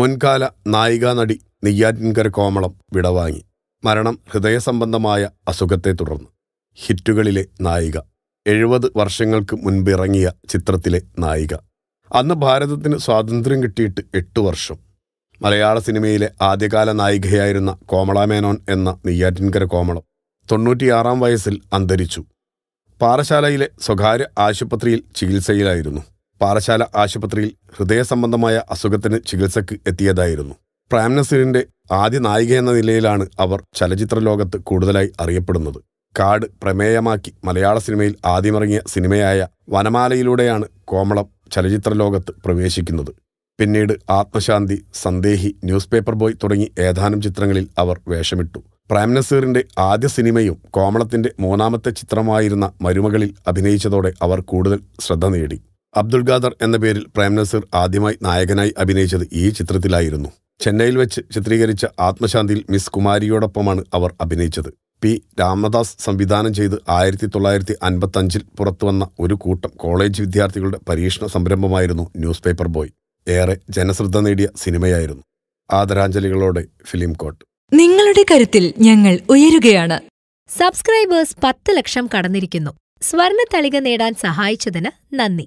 മുൻകാല നടി നെയ്യാറ്റിൻകര കോമളം വിടവാങ്ങി മരണം ഹൃദയസംബന്ധമായ അസുഖത്തെ തുടർന്ന് ഹിറ്റുകളിലെ നായിക എഴുപത് വർഷങ്ങൾക്ക് മുൻപിറങ്ങിയ ചിത്രത്തിലെ നായിക അന്ന് ഭാരതത്തിന് സ്വാതന്ത്ര്യം കിട്ടിയിട്ട് എട്ട് വർഷം മലയാള സിനിമയിലെ ആദ്യകാല നായികയായിരുന്ന കോമളാമേനോൻ എന്ന നെയ്യാറ്റിൻകര കോമളം തൊണ്ണൂറ്റിയാറാം വയസ്സിൽ അന്തരിച്ചു പാറശാലയിലെ സ്വകാര്യ ആശുപത്രിയിൽ ചികിത്സയിലായിരുന്നു പാറശാല ആശുപത്രിയിൽ ഹൃദയ സംബന്ധമായ അസുഖത്തിന് ചികിത്സക്ക് എത്തിയതായിരുന്നു പ്രാം ആദ്യ നായിക എന്ന നിലയിലാണ് അവർ ചലച്ചിത്ര ലോകത്ത് കൂടുതലായി അറിയപ്പെടുന്നത് കാട് പ്രമേയമാക്കി മലയാള സിനിമയിൽ ആദ്യമിറങ്ങിയ സിനിമയായ വനമാലയിലൂടെയാണ് കോമളം ചലച്ചിത്ര ലോകത്ത് പ്രവേശിക്കുന്നത് പിന്നീട് Athmashanthi Sandehi news paper boy തുടങ്ങി ഏതാനും ചിത്രങ്ങളിൽ അവർ വേഷമിട്ടു പ്രൈം ആദ്യ സിനിമയും കോമളത്തിന്റെ മൂന്നാമത്തെ ചിത്രമായിരുന്ന മരുമകളിൽ അഭിനയിച്ചതോടെ അവർ കൂടുതൽ ശ്രദ്ധ നേടി അബ്ദുൾ ഖാദർ എന്ന പേരിൽ പ്രേം നസീർ ആദ്യമായി നായകനായി അഭിനയിച്ചത് ഈ ചിത്രത്തിലായിരുന്നു ചെന്നൈയിൽ വെച്ച് ചിത്രീകരിച്ച ആത്മശാന്തിയിൽ മിസ് കുമാരിയോടൊപ്പമാണ് അവർ അഭിനയിച്ചത് പി രാമദാസ് സംവിധാനം ചെയ്ത് ആയിരത്തി തൊള്ളായിരത്തി അൻപത്തഞ്ചിൽ പുറത്തുവന്ന ഒരു കൂട്ടം കോളേജ് വിദ്യാർത്ഥികളുടെ പരീക്ഷണ സംരംഭമായിരുന്നു ന്യൂസ് പേപ്പർ ബോയ് ഏറെ ജനശ്രദ്ധ നേടിയ സിനിമയായിരുന്നു ആദരാഞ്ജലികളോടെ ഫിലിം കോട്ട് നിങ്ങളുടെ കരുത്തിൽ ഞങ്ങൾ ഉയരുകയാണ് സബ്സ്ക്രൈബേഴ്സ് പത്ത് ലക്ഷം കടന്നിരിക്കുന്നു സ്വർണ തളിക നേടാൻ സഹായിച്ചതിന് നന്ദി